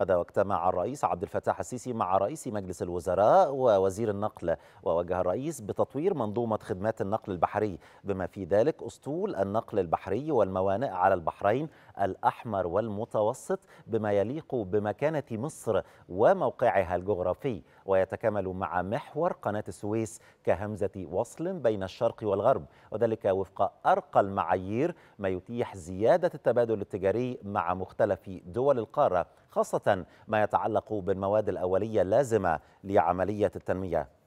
هذا واجتمع الرئيس عبد الفتاح السيسي مع رئيس مجلس الوزراء ووزير النقل ووجه الرئيس بتطوير منظومة خدمات النقل البحري بما في ذلك أسطول النقل البحري والموانئ على البحرين الأحمر والمتوسط بما يليق بمكانة مصر وموقعها الجغرافي ويتكامل مع محور قناة السويس كهمزة وصل بين الشرق والغرب وذلك وفق أرقى المعايير ما يتيح زيادة التبادل التجاري مع مختلف دول القارة خاصة ما يتعلق بالمواد الأولية اللازمة لعملية التنمية